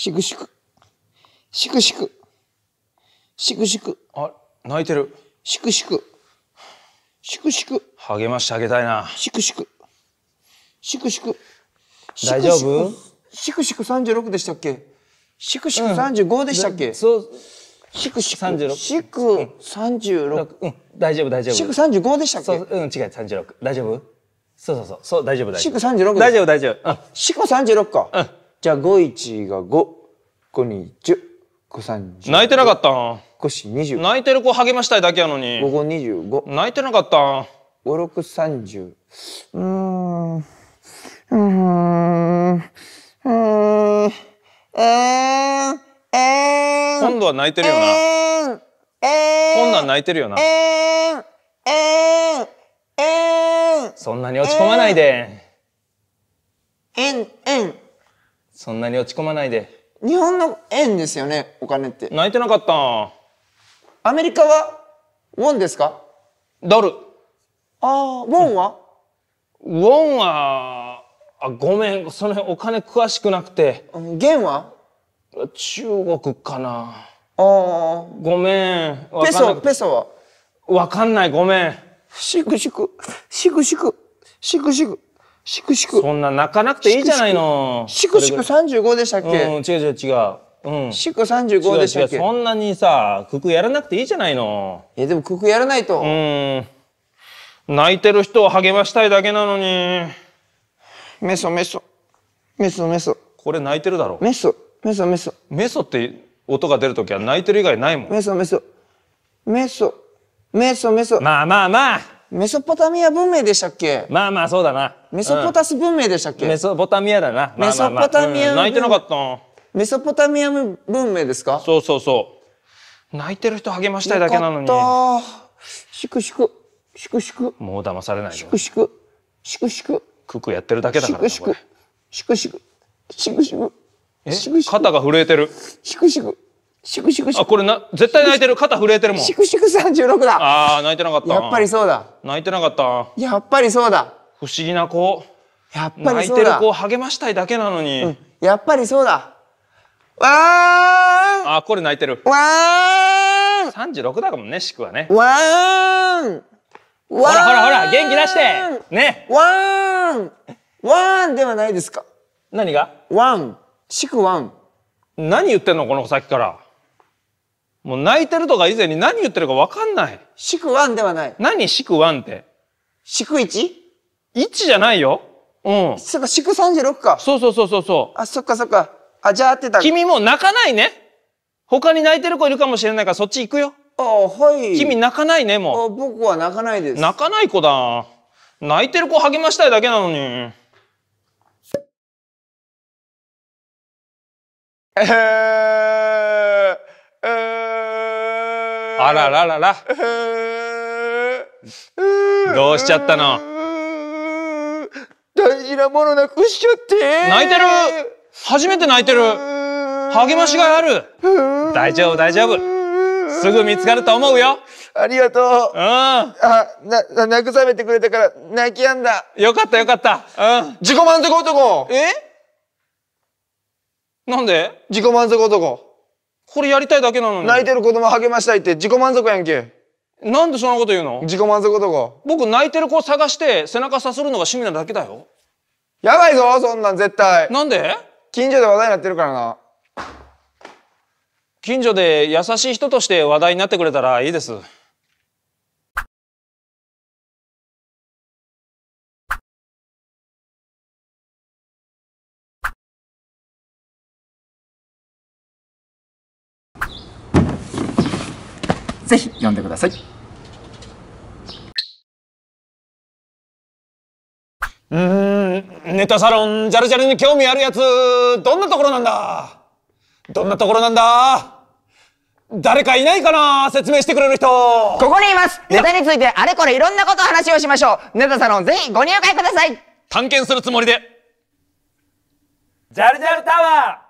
しくしく。しくしく。しくしく。あ、泣いてる。しくしく。しくしく。励ましてあげたいな。しくしく。しくしく。大丈夫しくしく36でしたっけしくしく35でしたっけ、そう。しくしく。36。しく36。うん、大丈夫大丈夫。しく35でしたっけう、うん、違う、36。大丈夫そうそうそう。そう、大丈夫大丈夫。しく36。大丈夫大丈夫。うん。しく36か。うん。じゃあ51が5、5二十、0 5三十。0泣いてなかったん。5四20。泣いてる子励ましたいだけやのに。5五25。泣いてなかったん。5六30。うーん。うーん。うーん。えーえー、今度は泣いてるよな。えー、こんなん泣いてるよな。えー、えー、そんなに落ち込まないで。えん、えん。そんなに落ち込まないで。日本の円ですよね、お金って。泣いてなかった。アメリカはウォンですかドル。ああ、ウォンは、うん、ウォンは、あ、ごめん、その辺お金詳しくなくて。元は中国かな。ああ。ごめん。ペソ、ペソはわかんない、ごめん。しくしく、しくしく、しくしく。しくしく。そんな泣かなくていいじゃないの。しくしく35でしたっけうん、違う違う違う。うん、シク35でしたっけそんなにさククやらなくていいじゃないのえでもククやらないとうん泣いてる人を励ましたいだけなのにメソメソメソメソこれ泣いてるだろメソメソメソメソって音が出るときは泣いてる以外ないもんメソメソメソメソメソまあまあまあメソポタミア文明でしたっけまあまあそうだな。メソポタス文明でしたっけ、うん、メソポタミアだな。メソポタミア、うん、泣いてなかったメソポタミア文明ですかそうそうそう。泣いてる人励ましたいだけなのに。よしくしく。しくしく。もう騙されないしくしく。ク。くクく。ククやってるだけだからな。しくしく。しくしく。しくしえ肩が震えてる。しくしく。シクシクシク。あ、これな、絶対泣いてる。肩震えてるもん。シクシク36だ。ああ、泣いてなかった。やっぱりそうだ。泣いてなかった。やっぱりそうだ。不思議な子。やっぱりそうだ。泣いてる子を励ましたいだけなのに。うん、やっぱりそうだ。わーんあ、これ泣いてる。わーん !36 だもんね、シクはね。わーんほらほらほら、元気出してねわーんわーんではないですか。何がワン。シクワン。何言ってんのこの子から。もう泣いてるとか以前に何言ってるか分かんない。祝1ではない。何祝1って。祝 1?1 じゃないよ。うん。そっか、祝36か。そうそうそうそうそう。あ、そっかそっか。あ、じゃあってた。君も泣かないね。他に泣いてる子いるかもしれないからそっち行くよ。あはい。君泣かないね、もう。僕は泣かないです。泣かない子だ。泣いてる子励ましたいだけなのに。えー、えーあらららら。どうしちゃったの大事なものなくしちゃって泣いてる初めて泣いてる励ましがある大丈夫大丈夫すぐ見つかると思うよありがとううんあな慰めてくれたから泣きやんだよかったよかったうん自己満足男えなんで自己満足男これやりたいだけなのに。泣いてる子供励ましたいって自己満足やんけ。なんでそんなこと言うの自己満足男。僕泣いてる子探して背中さするのが趣味なだけだよ。やばいぞ、そんなん絶対。なんで近所で話題になってるからな。近所で優しい人として話題になってくれたらいいです。ぜひ読んでください。うんネタサロンジャルジャルに興味あるやつどんなところなんだどんなところなんだ誰かいないかな説明してくれる人ここにいますネタについてあれこれいろんなこと話をしましょうネタサロンぜひご入会ください探検するつもりでジャルジャルタワー